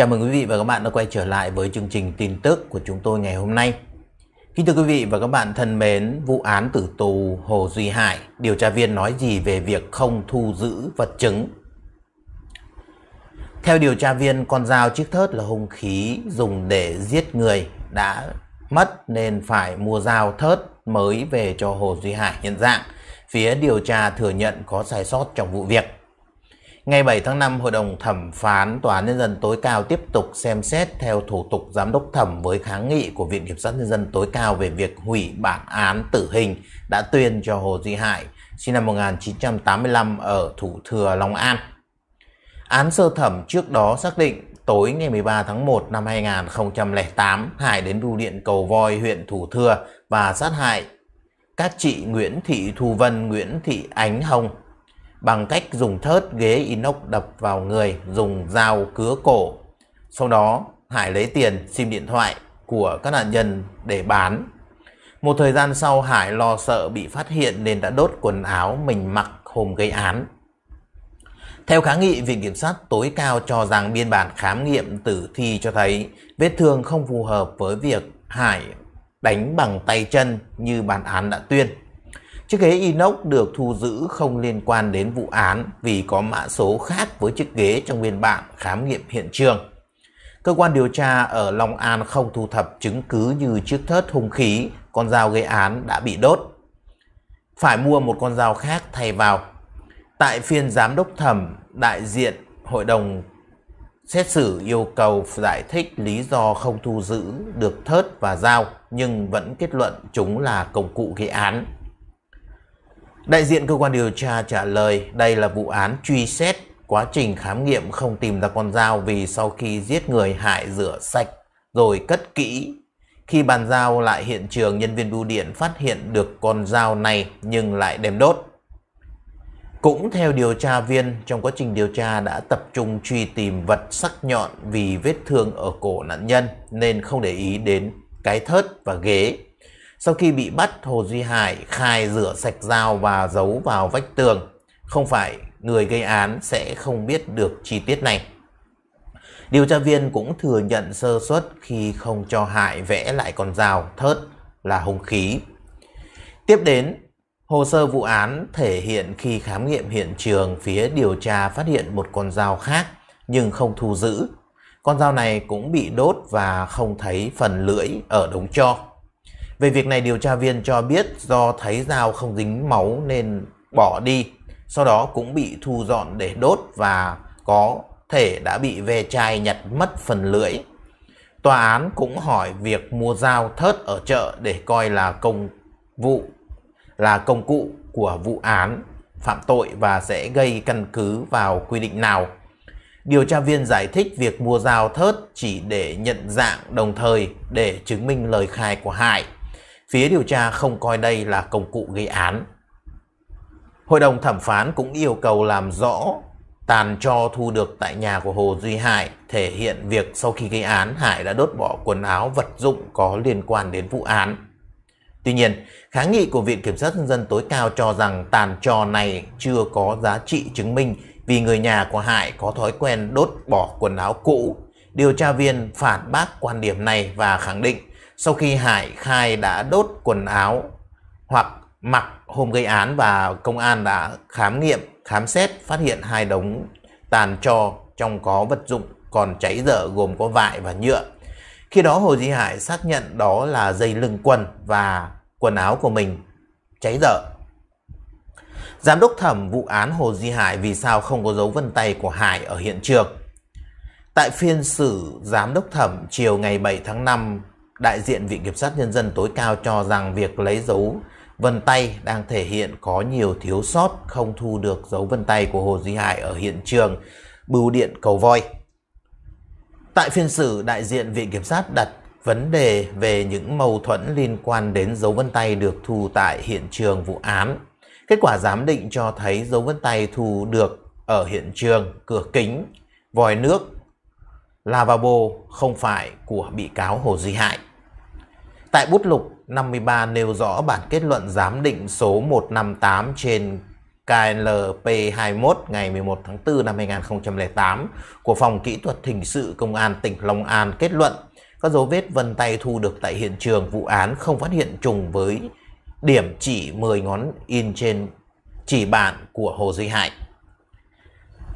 Chào mừng quý vị và các bạn đã quay trở lại với chương trình tin tức của chúng tôi ngày hôm nay. Kính thưa quý vị và các bạn thân mến, vụ án tử tù Hồ Duy Hải, điều tra viên nói gì về việc không thu giữ vật chứng? Theo điều tra viên, con dao chiếc thớt là hung khí dùng để giết người đã mất nên phải mua dao thớt mới về cho Hồ Duy Hải hiện dạng. Phía điều tra thừa nhận có sai sót trong vụ việc. Ngày 7 tháng 5, Hội đồng Thẩm phán Tòa án Nhân dân tối cao tiếp tục xem xét theo thủ tục giám đốc thẩm với kháng nghị của Viện Kiểm sát Nhân dân tối cao về việc hủy bản án tử hình đã tuyên cho Hồ Duy Hải, sinh năm 1985 ở Thủ Thừa, Long An. Án sơ thẩm trước đó xác định tối ngày 13 tháng 1 năm 2008, Hải đến bưu điện Cầu Voi, huyện Thủ Thừa và sát hại các chị Nguyễn Thị Thu Vân, Nguyễn Thị Ánh Hồng bằng cách dùng thớt ghế inox đập vào người dùng dao cứa cổ. Sau đó, Hải lấy tiền sim điện thoại của các nạn nhân để bán. Một thời gian sau Hải lo sợ bị phát hiện nên đã đốt quần áo mình mặc hôm gây án. Theo kháng nghị, Viện Kiểm sát tối cao cho rằng biên bản khám nghiệm tử thi cho thấy vết thương không phù hợp với việc Hải đánh bằng tay chân như bản án đã tuyên. Chiếc ghế inox được thu giữ không liên quan đến vụ án vì có mã số khác với chiếc ghế trong biên bản khám nghiệm hiện trường. Cơ quan điều tra ở Long An không thu thập chứng cứ như chiếc thớt hung khí, con dao gây án đã bị đốt. Phải mua một con dao khác thay vào. Tại phiên giám đốc thẩm, đại diện hội đồng xét xử yêu cầu giải thích lý do không thu giữ được thớt và dao nhưng vẫn kết luận chúng là công cụ gây án. Đại diện cơ quan điều tra trả lời đây là vụ án truy xét, quá trình khám nghiệm không tìm ra con dao vì sau khi giết người hại rửa sạch rồi cất kỹ. Khi bàn giao lại hiện trường, nhân viên bưu điện phát hiện được con dao này nhưng lại đem đốt. Cũng theo điều tra viên, trong quá trình điều tra đã tập trung truy tìm vật sắc nhọn vì vết thương ở cổ nạn nhân nên không để ý đến cái thớt và ghế sau khi bị bắt, Hồ Duy Hải khai rửa sạch dao và giấu vào vách tường. Không phải người gây án sẽ không biết được chi tiết này. Điều tra viên cũng thừa nhận sơ suất khi không cho Hải vẽ lại con dao thớt là hung khí. Tiếp đến, hồ sơ vụ án thể hiện khi khám nghiệm hiện trường phía điều tra phát hiện một con dao khác nhưng không thu giữ. Con dao này cũng bị đốt và không thấy phần lưỡi ở đống cho. Về việc này điều tra viên cho biết do thấy dao không dính máu nên bỏ đi, sau đó cũng bị thu dọn để đốt và có thể đã bị ve chai nhặt mất phần lưỡi. Tòa án cũng hỏi việc mua dao thớt ở chợ để coi là công vụ là công cụ của vụ án phạm tội và sẽ gây căn cứ vào quy định nào. Điều tra viên giải thích việc mua dao thớt chỉ để nhận dạng đồng thời để chứng minh lời khai của Hải phía điều tra không coi đây là công cụ gây án. Hội đồng thẩm phán cũng yêu cầu làm rõ tàn cho thu được tại nhà của Hồ Duy Hải thể hiện việc sau khi gây án Hải đã đốt bỏ quần áo vật dụng có liên quan đến vụ án. Tuy nhiên, kháng nghị của Viện Kiểm sát Nhân dân tối cao cho rằng tàn trò này chưa có giá trị chứng minh vì người nhà của Hải có thói quen đốt bỏ quần áo cũ. Điều tra viên phản bác quan điểm này và khẳng định sau khi Hải khai đã đốt quần áo hoặc mặc hôm gây án và công an đã khám nghiệm, khám xét, phát hiện hai đống tàn tro trong có vật dụng còn cháy dở gồm có vải và nhựa. Khi đó Hồ Di Hải xác nhận đó là dây lưng quần và quần áo của mình cháy dở. Giám đốc thẩm vụ án Hồ Di Hải vì sao không có dấu vân tay của Hải ở hiện trường. Tại phiên xử giám đốc thẩm chiều ngày 7 tháng 5 đại diện Viện Kiểm sát Nhân dân tối cao cho rằng việc lấy dấu vân tay đang thể hiện có nhiều thiếu sót không thu được dấu vân tay của Hồ Duy Hải ở hiện trường bưu điện cầu voi. Tại phiên xử, đại diện Viện Kiểm sát đặt vấn đề về những mâu thuẫn liên quan đến dấu vân tay được thu tại hiện trường vụ án. Kết quả giám định cho thấy dấu vân tay thu được ở hiện trường, cửa kính, vòi nước, lavabo không phải của bị cáo Hồ Duy Hải. Tại bút lục 53 nêu rõ bản kết luận giám định số 158 trên KLP21 ngày 11 tháng 4 năm 2008 của Phòng Kỹ thuật Hình sự Công an tỉnh Long An kết luận các dấu vết vân tay thu được tại hiện trường vụ án không phát hiện trùng với điểm chỉ 10 ngón in trên chỉ bản của Hồ Duy Hải.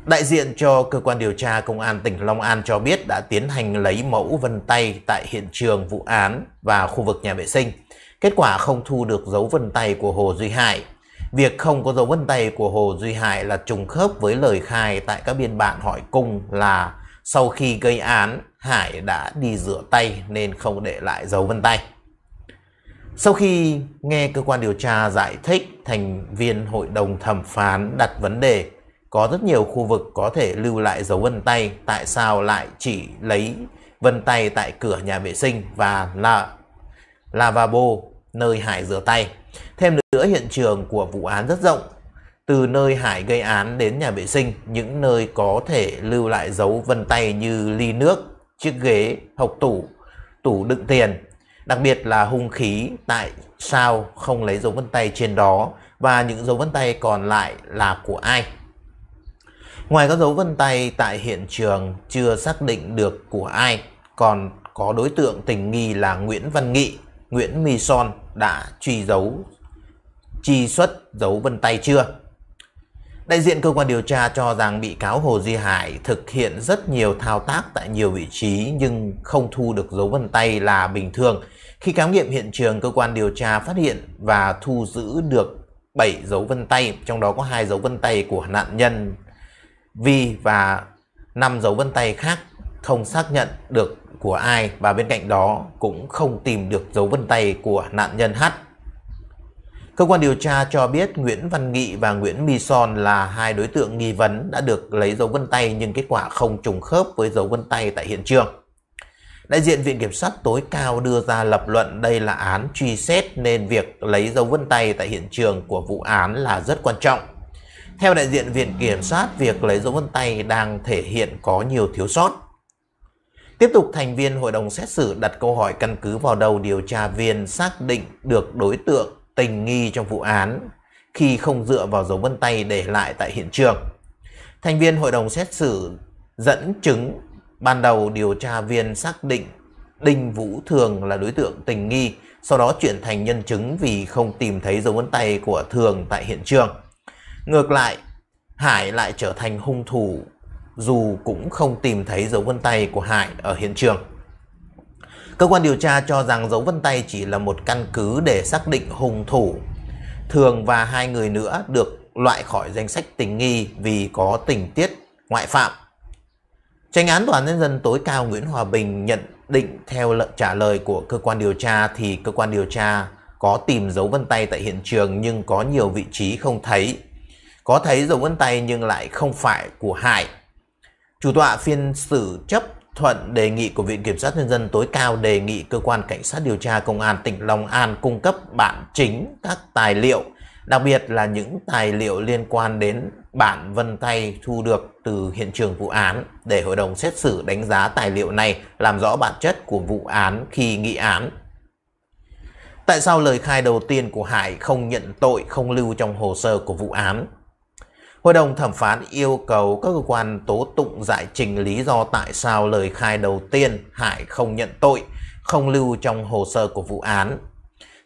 Đại diện cho cơ quan điều tra Công an tỉnh Long An cho biết đã tiến hành lấy mẫu vân tay tại hiện trường vụ án và khu vực nhà vệ sinh. Kết quả không thu được dấu vân tay của Hồ Duy Hải. Việc không có dấu vân tay của Hồ Duy Hải là trùng khớp với lời khai tại các biên bản hỏi cung là sau khi gây án, Hải đã đi rửa tay nên không để lại dấu vân tay. Sau khi nghe cơ quan điều tra giải thích, thành viên hội đồng thẩm phán đặt vấn đề có rất nhiều khu vực có thể lưu lại dấu vân tay tại sao lại chỉ lấy vân tay tại cửa nhà vệ sinh và là lavabo nơi Hải rửa tay. Thêm nữa hiện trường của vụ án rất rộng, từ nơi Hải gây án đến nhà vệ sinh, những nơi có thể lưu lại dấu vân tay như ly nước, chiếc ghế, hộc tủ, tủ đựng tiền. Đặc biệt là hung khí tại sao không lấy dấu vân tay trên đó và những dấu vân tay còn lại là của ai. Ngoài các dấu vân tay tại hiện trường chưa xác định được của ai, còn có đối tượng tình nghi là Nguyễn Văn Nghị, Nguyễn My Son đã truy dấu, truy xuất dấu vân tay chưa? Đại diện cơ quan điều tra cho rằng bị cáo Hồ Duy Hải thực hiện rất nhiều thao tác tại nhiều vị trí nhưng không thu được dấu vân tay là bình thường. Khi khám nghiệm hiện trường, cơ quan điều tra phát hiện và thu giữ được 7 dấu vân tay, trong đó có hai dấu vân tay của nạn nhân vi và năm dấu vân tay khác không xác nhận được của ai và bên cạnh đó cũng không tìm được dấu vân tay của nạn nhân H. Cơ quan điều tra cho biết Nguyễn Văn Nghị và Nguyễn Mi Son là hai đối tượng nghi vấn đã được lấy dấu vân tay nhưng kết quả không trùng khớp với dấu vân tay tại hiện trường. Đại diện Viện Kiểm sát tối cao đưa ra lập luận đây là án truy xét nên việc lấy dấu vân tay tại hiện trường của vụ án là rất quan trọng. Theo đại diện Viện Kiểm sát, việc lấy dấu vân tay đang thể hiện có nhiều thiếu sót. Tiếp tục, thành viên hội đồng xét xử đặt câu hỏi căn cứ vào đầu điều tra viên xác định được đối tượng tình nghi trong vụ án khi không dựa vào dấu vân tay để lại tại hiện trường. Thành viên hội đồng xét xử dẫn chứng ban đầu điều tra viên xác định Đinh Vũ Thường là đối tượng tình nghi, sau đó chuyển thành nhân chứng vì không tìm thấy dấu vân tay của Thường tại hiện trường. Ngược lại, Hải lại trở thành hung thủ dù cũng không tìm thấy dấu vân tay của Hải ở hiện trường. Cơ quan điều tra cho rằng dấu vân tay chỉ là một căn cứ để xác định hung thủ. Thường và hai người nữa được loại khỏi danh sách tình nghi vì có tình tiết ngoại phạm. Tranh án Tòa Nhân dân tối cao Nguyễn Hòa Bình nhận định theo lợn trả lời của cơ quan điều tra thì cơ quan điều tra có tìm dấu vân tay tại hiện trường nhưng có nhiều vị trí không thấy có thấy dấu vân tay nhưng lại không phải của Hải. Chủ tọa phiên xử chấp thuận đề nghị của Viện Kiểm sát Nhân dân tối cao đề nghị cơ quan cảnh sát điều tra Công an tỉnh Long An cung cấp bản chính các tài liệu, đặc biệt là những tài liệu liên quan đến bản vân tay thu được từ hiện trường vụ án để hội đồng xét xử đánh giá tài liệu này làm rõ bản chất của vụ án khi nghị án. Tại sao lời khai đầu tiên của Hải không nhận tội không lưu trong hồ sơ của vụ án? Hội đồng thẩm phán yêu cầu các cơ quan tố tụng giải trình lý do tại sao lời khai đầu tiên Hải không nhận tội, không lưu trong hồ sơ của vụ án.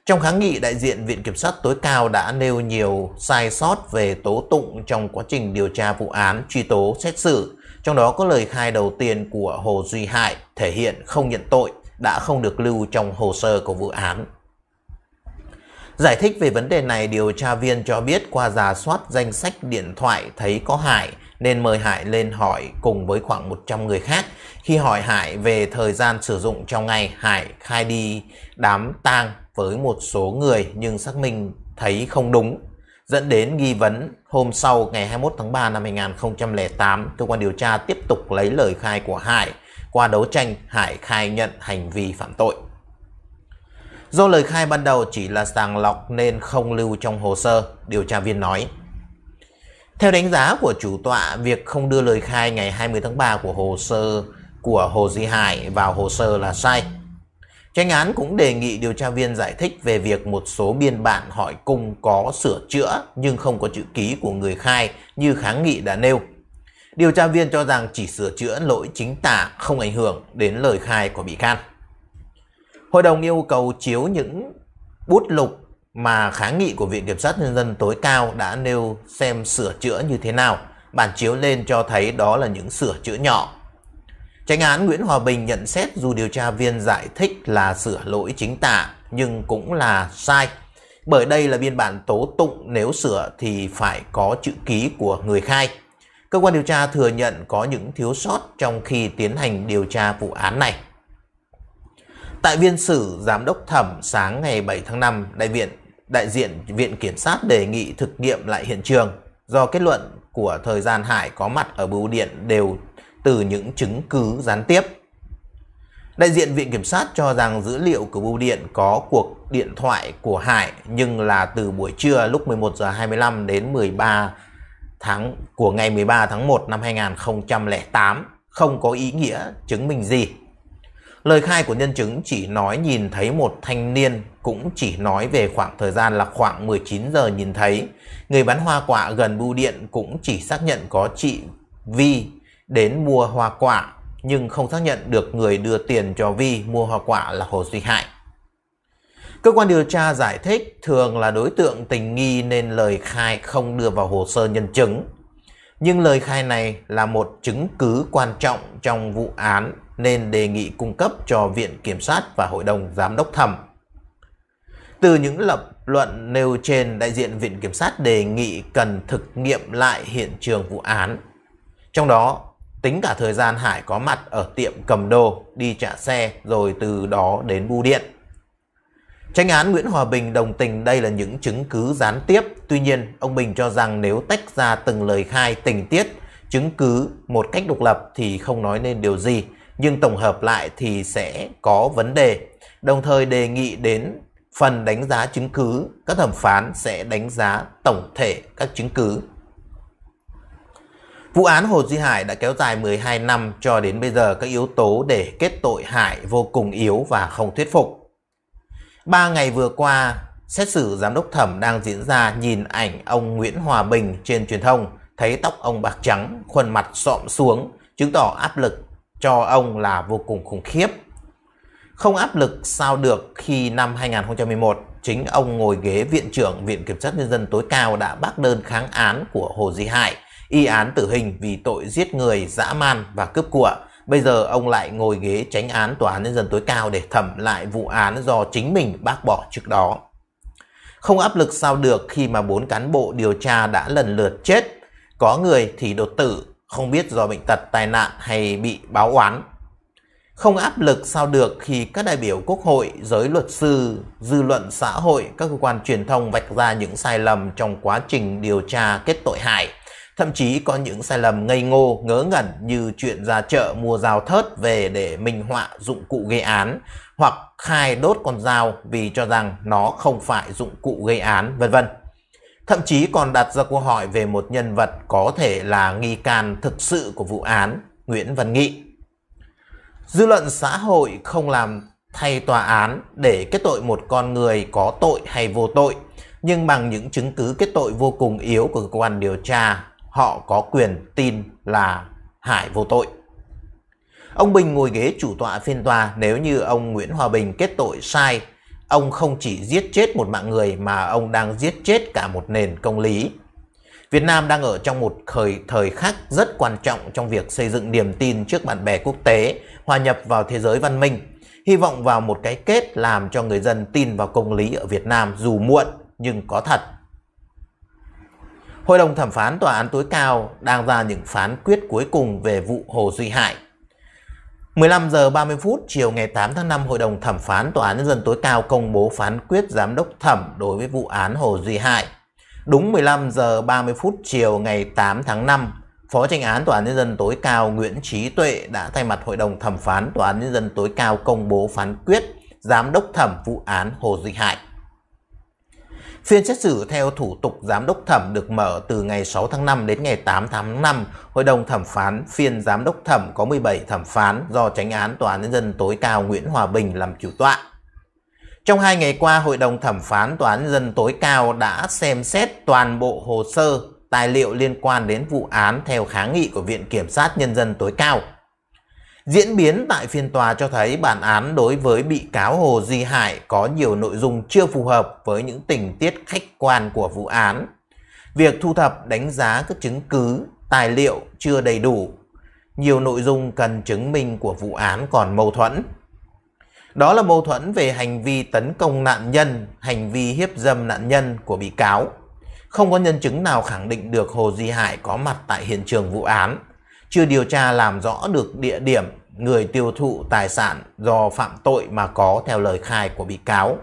Trong kháng nghị, đại diện Viện Kiểm sát tối cao đã nêu nhiều sai sót về tố tụng trong quá trình điều tra vụ án truy tố xét xử, trong đó có lời khai đầu tiên của Hồ Duy Hải thể hiện không nhận tội đã không được lưu trong hồ sơ của vụ án. Giải thích về vấn đề này, điều tra viên cho biết qua giả soát danh sách điện thoại thấy có Hải nên mời Hải lên hỏi cùng với khoảng 100 người khác. Khi hỏi Hải về thời gian sử dụng trong ngày, Hải khai đi đám tang với một số người nhưng xác minh thấy không đúng dẫn đến nghi vấn hôm sau ngày 21 tháng 3 năm 2008, cơ quan điều tra tiếp tục lấy lời khai của Hải. Qua đấu tranh, Hải khai nhận hành vi phạm tội. Do lời khai ban đầu chỉ là sàng lọc nên không lưu trong hồ sơ, điều tra viên nói. Theo đánh giá của chủ tọa, việc không đưa lời khai ngày 20 tháng 3 của hồ sơ của Hồ Di Hải vào hồ sơ là sai. Tranh án cũng đề nghị điều tra viên giải thích về việc một số biên bản hỏi cung có sửa chữa nhưng không có chữ ký của người khai như kháng nghị đã nêu. Điều tra viên cho rằng chỉ sửa chữa lỗi chính tả không ảnh hưởng đến lời khai của bị can. Hội đồng yêu cầu chiếu những bút lục mà kháng nghị của Viện Kiểm sát Nhân dân tối cao đã nêu xem sửa chữa như thế nào. Bản chiếu lên cho thấy đó là những sửa chữa nhỏ. Tránh án Nguyễn Hòa Bình nhận xét dù điều tra viên giải thích là sửa lỗi chính tả nhưng cũng là sai. Bởi đây là biên bản tố tụng nếu sửa thì phải có chữ ký của người khai. Cơ quan điều tra thừa nhận có những thiếu sót trong khi tiến hành điều tra vụ án này. Tại viên xử giám đốc thẩm sáng ngày 7 tháng 5, đại viện đại diện viện kiểm sát đề nghị thực nghiệm lại hiện trường do kết luận của thời gian Hải có mặt ở bưu điện đều từ những chứng cứ gián tiếp. Đại diện viện kiểm sát cho rằng dữ liệu của bưu điện có cuộc điện thoại của Hải nhưng là từ buổi trưa lúc 11 giờ 25 đến 13 tháng của ngày 13 tháng 1 năm 2008 không có ý nghĩa chứng minh gì Lời khai của nhân chứng chỉ nói nhìn thấy một thanh niên cũng chỉ nói về khoảng thời gian là khoảng 19 giờ nhìn thấy. Người bán hoa quả gần bưu điện cũng chỉ xác nhận có chị Vi đến mua hoa quả nhưng không xác nhận được người đưa tiền cho Vi mua hoa quả là Hồ Duy Hải. Cơ quan điều tra giải thích thường là đối tượng tình nghi nên lời khai không đưa vào hồ sơ nhân chứng. Nhưng lời khai này là một chứng cứ quan trọng trong vụ án nên đề nghị cung cấp cho Viện Kiểm sát và Hội đồng Giám đốc thẩm. Từ những lập luận nêu trên, đại diện Viện Kiểm sát đề nghị cần thực nghiệm lại hiện trường vụ án. Trong đó, tính cả thời gian Hải có mặt ở tiệm cầm đồ đi trả xe rồi từ đó đến bưu điện. Tranh án Nguyễn Hòa Bình đồng tình đây là những chứng cứ gián tiếp, tuy nhiên ông Bình cho rằng nếu tách ra từng lời khai tình tiết, chứng cứ một cách độc lập thì không nói nên điều gì, nhưng tổng hợp lại thì sẽ có vấn đề. Đồng thời đề nghị đến phần đánh giá chứng cứ, các thẩm phán sẽ đánh giá tổng thể các chứng cứ. Vụ án Hồ Duy Hải đã kéo dài 12 năm cho đến bây giờ các yếu tố để kết tội Hải vô cùng yếu và không thuyết phục. Ba ngày vừa qua, xét xử giám đốc thẩm đang diễn ra nhìn ảnh ông Nguyễn Hòa Bình trên truyền thông, thấy tóc ông bạc trắng, khuôn mặt xọm xuống, chứng tỏ áp lực cho ông là vô cùng khủng khiếp. Không áp lực sao được khi năm 2011, chính ông ngồi ghế Viện trưởng Viện Kiểm sát Nhân dân tối cao đã bác đơn kháng án của Hồ Di Hải, y án tử hình vì tội giết người, dã man và cướp của. Bây giờ ông lại ngồi ghế tránh án Tòa án Nhân dân tối cao để thẩm lại vụ án do chính mình bác bỏ trước đó. Không áp lực sao được khi mà bốn cán bộ điều tra đã lần lượt chết. Có người thì đột tử, không biết do bệnh tật, tai nạn hay bị báo oán. Không áp lực sao được khi các đại biểu quốc hội, giới luật sư, dư luận xã hội, các cơ quan truyền thông vạch ra những sai lầm trong quá trình điều tra kết tội hại. Thậm chí có những sai lầm ngây ngô, ngớ ngẩn như chuyện ra chợ mua dao thớt về để minh họa dụng cụ gây án hoặc khai đốt con dao vì cho rằng nó không phải dụng cụ gây án, vân vân thậm chí còn đặt ra câu hỏi về một nhân vật có thể là nghi can thực sự của vụ án Nguyễn Văn Nghị. Dư luận xã hội không làm thay tòa án để kết tội một con người có tội hay vô tội, nhưng bằng những chứng cứ kết tội vô cùng yếu của cơ quan điều tra, họ có quyền tin là Hải vô tội. Ông Bình ngồi ghế chủ tọa phiên tòa nếu như ông Nguyễn Hòa Bình kết tội sai Ông không chỉ giết chết một mạng người mà ông đang giết chết cả một nền công lý. Việt Nam đang ở trong một thời, thời khắc rất quan trọng trong việc xây dựng niềm tin trước bạn bè quốc tế, hòa nhập vào thế giới văn minh, hy vọng vào một cái kết làm cho người dân tin vào công lý ở Việt Nam dù muộn nhưng có thật. Hội đồng thẩm phán Tòa án tối cao đang ra những phán quyết cuối cùng về vụ Hồ Duy Hải. 15 giờ 30 phút chiều ngày 8 tháng 5, Hội đồng Thẩm phán Tòa án Nhân dân tối cao công bố phán quyết giám đốc thẩm đối với vụ án Hồ Duy Hải. Đúng 15 giờ 30 phút chiều ngày 8 tháng 5, Phó tranh án Tòa án Nhân dân tối cao Nguyễn Trí Tuệ đã thay mặt Hội đồng Thẩm phán Tòa án Nhân dân tối cao công bố phán quyết giám đốc thẩm vụ án Hồ Duy Hải. Phiên xét xử theo thủ tục giám đốc thẩm được mở từ ngày 6 tháng 5 đến ngày 8 tháng 5. Hội đồng thẩm phán phiên giám đốc thẩm có 17 thẩm phán do tránh án Tòa án nhân dân tối cao Nguyễn Hòa Bình làm chủ tọa. Trong hai ngày qua, Hội đồng thẩm phán Tòa án nhân dân tối cao đã xem xét toàn bộ hồ sơ, tài liệu liên quan đến vụ án theo kháng nghị của Viện Kiểm sát Nhân dân tối cao. Diễn biến tại phiên tòa cho thấy bản án đối với bị cáo Hồ Di Hải có nhiều nội dung chưa phù hợp với những tình tiết khách quan của vụ án. Việc thu thập đánh giá các chứng cứ, tài liệu chưa đầy đủ. Nhiều nội dung cần chứng minh của vụ án còn mâu thuẫn. Đó là mâu thuẫn về hành vi tấn công nạn nhân, hành vi hiếp dâm nạn nhân của bị cáo. Không có nhân chứng nào khẳng định được Hồ Di Hải có mặt tại hiện trường vụ án chưa điều tra làm rõ được địa điểm người tiêu thụ tài sản do phạm tội mà có theo lời khai của bị cáo.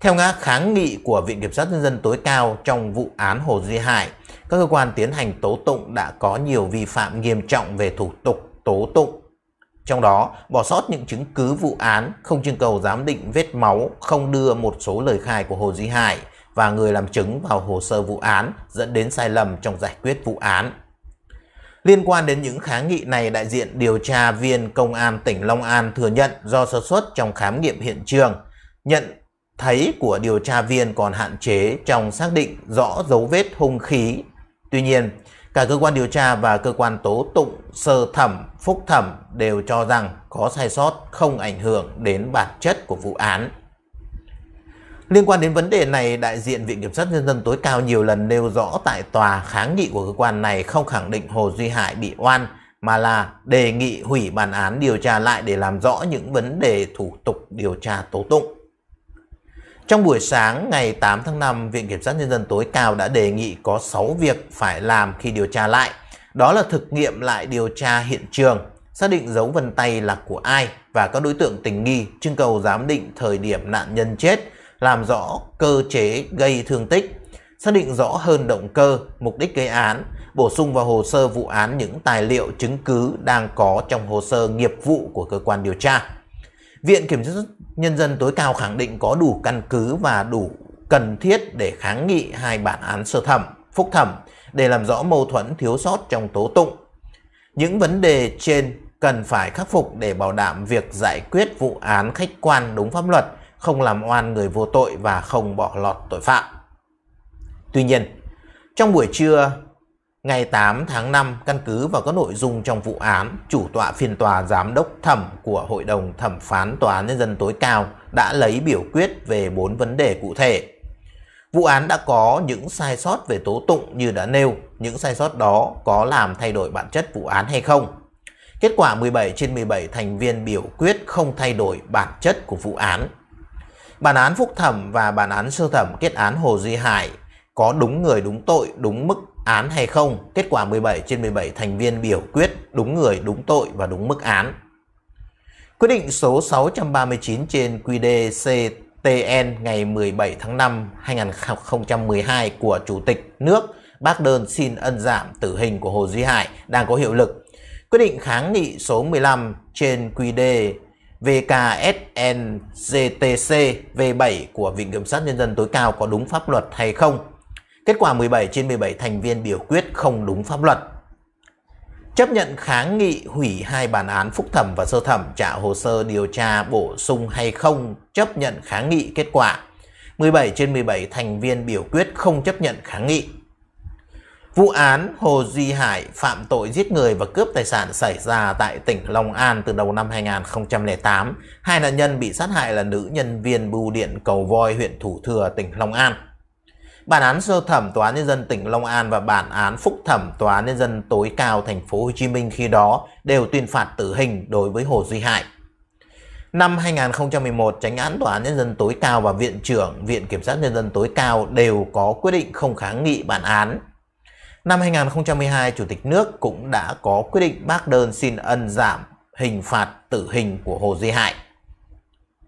Theo ngã kháng nghị của Viện Kiểm sát Nhân dân tối cao trong vụ án Hồ Duy Hải, các cơ quan tiến hành tố tụng đã có nhiều vi phạm nghiêm trọng về thủ tục tố tụng. Trong đó, bỏ sót những chứng cứ vụ án, không trưng cầu giám định vết máu, không đưa một số lời khai của Hồ Duy Hải và người làm chứng vào hồ sơ vụ án dẫn đến sai lầm trong giải quyết vụ án. Liên quan đến những kháng nghị này, đại diện điều tra viên Công an tỉnh Long An thừa nhận do sơ suất trong khám nghiệm hiện trường, nhận thấy của điều tra viên còn hạn chế trong xác định rõ dấu vết hung khí. Tuy nhiên, cả cơ quan điều tra và cơ quan tố tụng sơ thẩm, phúc thẩm đều cho rằng có sai sót không ảnh hưởng đến bản chất của vụ án. Liên quan đến vấn đề này, đại diện Viện Kiểm sát Nhân dân tối cao nhiều lần nêu rõ tại tòa kháng nghị của cơ quan này không khẳng định Hồ Duy Hải bị oan, mà là đề nghị hủy bản án điều tra lại để làm rõ những vấn đề thủ tục điều tra tố tụng. Trong buổi sáng ngày 8 tháng 5, Viện Kiểm sát Nhân dân tối cao đã đề nghị có 6 việc phải làm khi điều tra lại. Đó là thực nghiệm lại điều tra hiện trường, xác định dấu vân tay là của ai và các đối tượng tình nghi, trưng cầu giám định thời điểm nạn nhân chết, làm rõ cơ chế gây thương tích, xác định rõ hơn động cơ, mục đích gây án, bổ sung vào hồ sơ vụ án những tài liệu chứng cứ đang có trong hồ sơ nghiệp vụ của cơ quan điều tra. Viện Kiểm sát Nhân dân tối cao khẳng định có đủ căn cứ và đủ cần thiết để kháng nghị hai bản án sơ thẩm, phúc thẩm để làm rõ mâu thuẫn thiếu sót trong tố tụng. Những vấn đề trên cần phải khắc phục để bảo đảm việc giải quyết vụ án khách quan đúng pháp luật, không làm oan người vô tội và không bỏ lọt tội phạm. Tuy nhiên, trong buổi trưa ngày 8 tháng 5, căn cứ vào các nội dung trong vụ án, chủ tọa phiên tòa giám đốc thẩm của Hội đồng thẩm phán Tòa án Nhân dân tối cao đã lấy biểu quyết về 4 vấn đề cụ thể. Vụ án đã có những sai sót về tố tụng như đã nêu, những sai sót đó có làm thay đổi bản chất vụ án hay không? Kết quả 17 trên 17 thành viên biểu quyết không thay đổi bản chất của vụ án. Bản án phúc thẩm và bản án sơ thẩm kết án Hồ Duy Hải có đúng người đúng tội đúng mức án hay không? Kết quả 17 trên 17 thành viên biểu quyết đúng người đúng tội và đúng mức án. Quyết định số 639 trên QĐ ngày 17 tháng 5 2012 của Chủ tịch nước bác đơn xin ân giảm tử hình của Hồ Duy Hải đang có hiệu lực. Quyết định kháng nghị số 15 trên QĐ VKSNGTC V7 của Viện Kiểm sát Nhân dân tối cao có đúng pháp luật hay không. Kết quả 17 trên 17 thành viên biểu quyết không đúng pháp luật. Chấp nhận kháng nghị hủy hai bản án phúc thẩm và sơ thẩm trả hồ sơ điều tra bổ sung hay không chấp nhận kháng nghị kết quả. 17 trên 17 thành viên biểu quyết không chấp nhận kháng nghị. Vụ án Hồ Duy Hải phạm tội giết người và cướp tài sản xảy ra tại tỉnh Long An từ đầu năm 2008. Hai nạn nhân bị sát hại là nữ nhân viên bưu điện Cầu Voi, huyện Thủ Thừa, tỉnh Long An. Bản án sơ thẩm Tòa án Nhân dân tỉnh Long An và bản án phúc thẩm Tòa án Nhân dân tối cao thành phố Hồ Chí Minh khi đó đều tuyên phạt tử hình đối với Hồ Duy Hải. Năm 2011, Tránh án Tòa án Nhân dân tối cao và Viện trưởng Viện Kiểm sát Nhân dân tối cao đều có quyết định không kháng nghị bản án Năm 2012, Chủ tịch nước cũng đã có quyết định bác đơn xin ân giảm hình phạt tử hình của Hồ Duy Hải.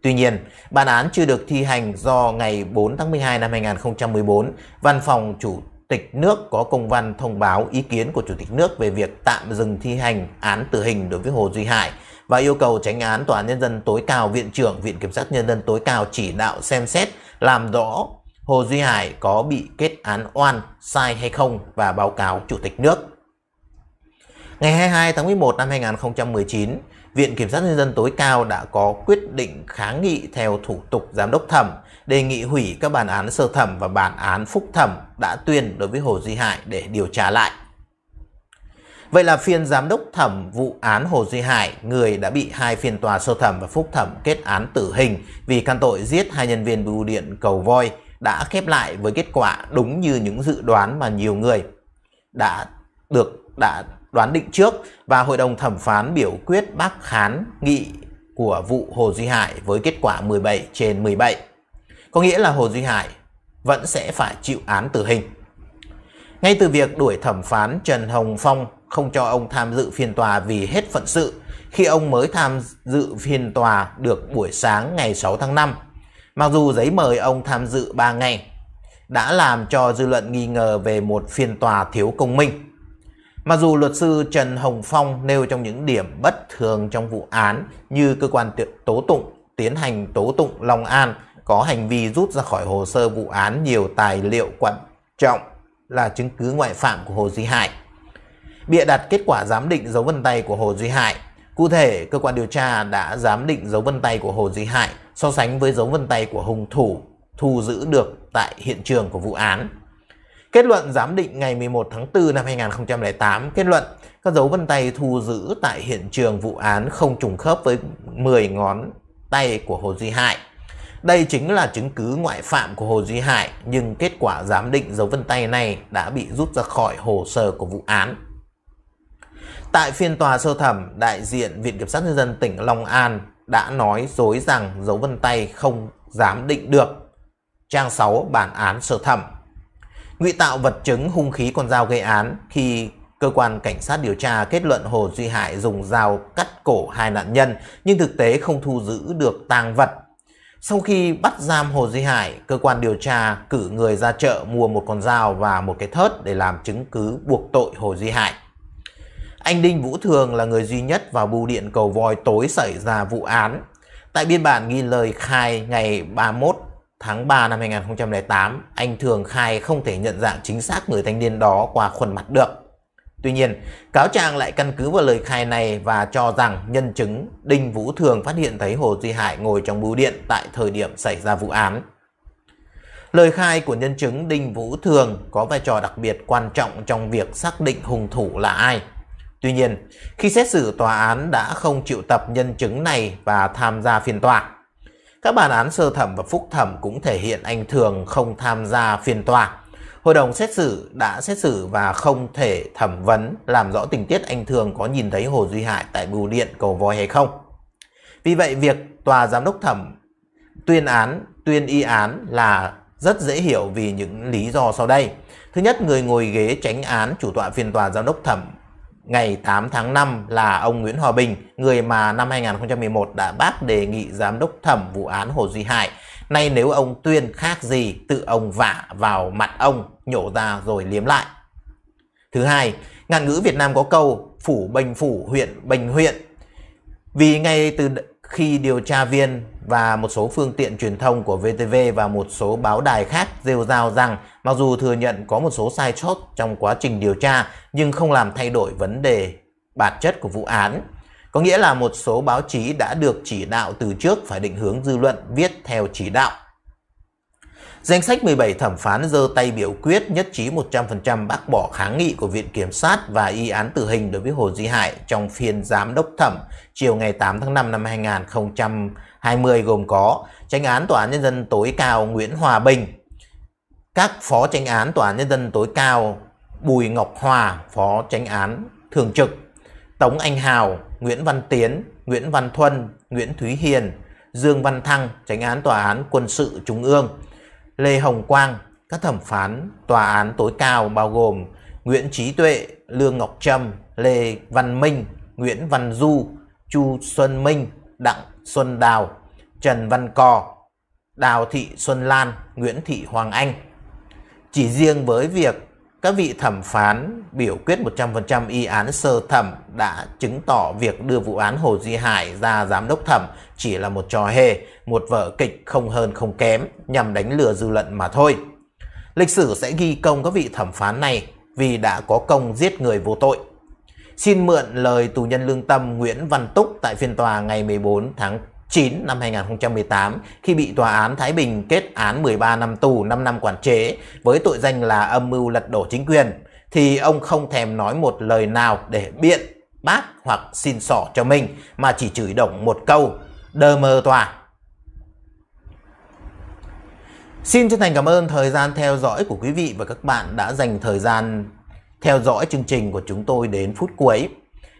Tuy nhiên, bản án chưa được thi hành do ngày 4 tháng 12 năm 2014, Văn phòng Chủ tịch nước có công văn thông báo ý kiến của Chủ tịch nước về việc tạm dừng thi hành án tử hình đối với Hồ Duy Hải và yêu cầu tránh án Tòa án Nhân dân tối cao Viện trưởng Viện Kiểm sát Nhân dân tối cao chỉ đạo xem xét làm rõ Hồ Duy Hải có bị kết án oan, sai hay không và báo cáo Chủ tịch nước. Ngày 22 tháng 11 năm 2019, Viện Kiểm sát Nhân dân tối cao đã có quyết định kháng nghị theo thủ tục giám đốc thẩm, đề nghị hủy các bản án sơ thẩm và bản án phúc thẩm đã tuyên đối với Hồ Duy Hải để điều tra lại. Vậy là phiên giám đốc thẩm vụ án Hồ Duy Hải, người đã bị hai phiên tòa sơ thẩm và phúc thẩm kết án tử hình vì căn tội giết hai nhân viên bưu điện Cầu Voi đã khép lại với kết quả đúng như những dự đoán mà nhiều người đã được đã đoán định trước và hội đồng thẩm phán biểu quyết bác khán nghị của vụ Hồ Duy Hải với kết quả 17 trên 17. Có nghĩa là Hồ Duy Hải vẫn sẽ phải chịu án tử hình. Ngay từ việc đuổi thẩm phán Trần Hồng Phong không cho ông tham dự phiên tòa vì hết phận sự khi ông mới tham dự phiên tòa được buổi sáng ngày 6 tháng 5 Mặc dù giấy mời ông tham dự 3 ngày đã làm cho dư luận nghi ngờ về một phiên tòa thiếu công minh. Mặc dù luật sư Trần Hồng Phong nêu trong những điểm bất thường trong vụ án như cơ quan tố tụng tiến hành tố tụng Long An có hành vi rút ra khỏi hồ sơ vụ án nhiều tài liệu quan trọng là chứng cứ ngoại phạm của Hồ Duy Hải. Bịa đặt kết quả giám định dấu vân tay của Hồ Duy Hải. Cụ thể, cơ quan điều tra đã giám định dấu vân tay của Hồ Duy Hải so sánh với dấu vân tay của hung thủ thu giữ được tại hiện trường của vụ án. Kết luận giám định ngày 11 tháng 4 năm 2008 kết luận các dấu vân tay thu giữ tại hiện trường vụ án không trùng khớp với 10 ngón tay của Hồ Duy Hải. Đây chính là chứng cứ ngoại phạm của Hồ Duy Hải nhưng kết quả giám định dấu vân tay này đã bị rút ra khỏi hồ sơ của vụ án. Tại phiên tòa sơ thẩm, đại diện Viện Kiểm sát Nhân dân tỉnh Long An đã nói dối rằng dấu vân tay không dám định được. Trang 6 bản án sơ thẩm. Ngụy tạo vật chứng hung khí con dao gây án khi cơ quan cảnh sát điều tra kết luận Hồ Duy Hải dùng dao cắt cổ hai nạn nhân nhưng thực tế không thu giữ được tang vật. Sau khi bắt giam Hồ Duy Hải, cơ quan điều tra cử người ra chợ mua một con dao và một cái thớt để làm chứng cứ buộc tội Hồ Duy Hải. Anh Đinh Vũ Thường là người duy nhất vào bưu điện cầu voi tối xảy ra vụ án. Tại biên bản ghi lời khai ngày 31 tháng 3 năm 2008, anh Thường khai không thể nhận dạng chính xác người thanh niên đó qua khuôn mặt được. Tuy nhiên, cáo trạng lại căn cứ vào lời khai này và cho rằng nhân chứng Đinh Vũ Thường phát hiện thấy Hồ Duy Hải ngồi trong bưu điện tại thời điểm xảy ra vụ án. Lời khai của nhân chứng Đinh Vũ Thường có vai trò đặc biệt quan trọng trong việc xác định hung thủ là ai. Tuy nhiên, khi xét xử tòa án đã không triệu tập nhân chứng này và tham gia phiên tòa. Các bản án sơ thẩm và phúc thẩm cũng thể hiện anh Thường không tham gia phiên tòa. Hội đồng xét xử đã xét xử và không thể thẩm vấn làm rõ tình tiết anh Thường có nhìn thấy Hồ Duy Hải tại bưu điện cầu voi hay không. Vì vậy, việc tòa giám đốc thẩm tuyên án, tuyên y án là rất dễ hiểu vì những lý do sau đây. Thứ nhất, người ngồi ghế tránh án chủ tọa phiên tòa giám đốc thẩm ngày 8 tháng 5 là ông Nguyễn Hòa Bình, người mà năm 2011 đã bác đề nghị giám đốc thẩm vụ án Hồ Duy Hải. Nay nếu ông tuyên khác gì, tự ông vả vào mặt ông, nhổ ra rồi liếm lại. Thứ hai, ngạn ngữ Việt Nam có câu phủ bình phủ huyện bình huyện. Vì ngay từ khi điều tra viên và một số phương tiện truyền thông của VTV và một số báo đài khác rêu rao rằng mặc dù thừa nhận có một số sai sót trong quá trình điều tra nhưng không làm thay đổi vấn đề bản chất của vụ án. Có nghĩa là một số báo chí đã được chỉ đạo từ trước phải định hướng dư luận viết theo chỉ đạo Danh sách 17 thẩm phán giơ tay biểu quyết nhất trí 100% bác bỏ kháng nghị của Viện Kiểm sát và y án tử hình đối với Hồ Duy Hải trong phiên giám đốc thẩm chiều ngày 8 tháng 5 năm 2020 gồm có tranh án Tòa án Nhân dân tối cao Nguyễn Hòa Bình, các phó tranh án Tòa án Nhân dân tối cao Bùi Ngọc Hòa, phó tranh án thường trực, Tống Anh Hào, Nguyễn Văn Tiến, Nguyễn Văn Thuân, Nguyễn Thúy Hiền, Dương Văn Thăng, tránh án Tòa án Quân sự Trung ương, Lê Hồng Quang, các thẩm phán tòa án tối cao bao gồm Nguyễn Trí Tuệ, Lương Ngọc Trâm, Lê Văn Minh, Nguyễn Văn Du, Chu Xuân Minh, Đặng Xuân Đào, Trần Văn Cò, Đào Thị Xuân Lan, Nguyễn Thị Hoàng Anh. Chỉ riêng với việc các vị thẩm phán biểu quyết 100% y án sơ thẩm đã chứng tỏ việc đưa vụ án Hồ Duy Hải ra giám đốc thẩm chỉ là một trò hề, một vở kịch không hơn không kém nhằm đánh lừa dư luận mà thôi. Lịch sử sẽ ghi công các vị thẩm phán này vì đã có công giết người vô tội. Xin mượn lời tù nhân lương tâm Nguyễn Văn Túc tại phiên tòa ngày 14 tháng 9 năm 2018 khi bị Tòa án Thái Bình kết án 13 năm tù 5 năm quản chế với tội danh là âm mưu lật đổ chính quyền, thì ông không thèm nói một lời nào để biện, bác hoặc xin sỏ cho mình mà chỉ chửi động một câu, đơ mơ tòa. Xin chân thành cảm ơn thời gian theo dõi của quý vị và các bạn đã dành thời gian theo dõi chương trình của chúng tôi đến phút cuối.